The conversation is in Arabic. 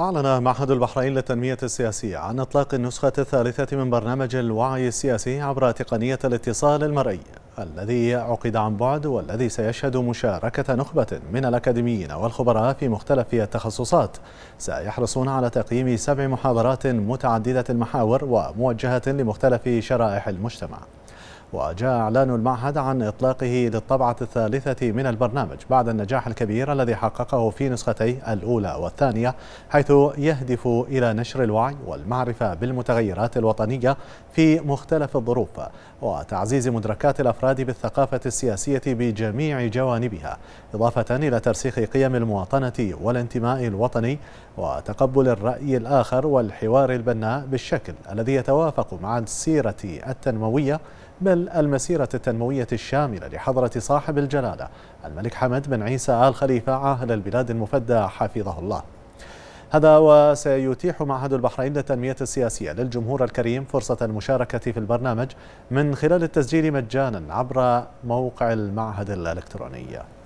أعلن معهد البحرين للتنمية السياسية عن إطلاق النسخة الثالثة من برنامج الوعي السياسي عبر تقنية الاتصال المرئي الذي عقد عن بعد والذي سيشهد مشاركة نخبة من الأكاديميين والخبراء في مختلف التخصصات سيحرصون على تقييم سبع محاضرات متعددة المحاور وموجهة لمختلف شرائح المجتمع وجاء إعلان المعهد عن إطلاقه للطبعة الثالثة من البرنامج بعد النجاح الكبير الذي حققه في نسختي الأولى والثانية حيث يهدف إلى نشر الوعي والمعرفة بالمتغيرات الوطنية في مختلف الظروف وتعزيز مدركات الأفراد بالثقافة السياسية بجميع جوانبها إضافة إلى ترسيخ قيم المواطنة والانتماء الوطني وتقبل الرأي الآخر والحوار البناء بالشكل الذي يتوافق مع السيرة التنموية بل المسيرة التنموية الشاملة لحضرة صاحب الجلالة الملك حمد بن عيسى آل خليفة عاهل البلاد المفدى حفظه الله هذا وسيتيح معهد البحرين للتنمية السياسية للجمهور الكريم فرصة المشاركة في البرنامج من خلال التسجيل مجانا عبر موقع المعهد الإلكتروني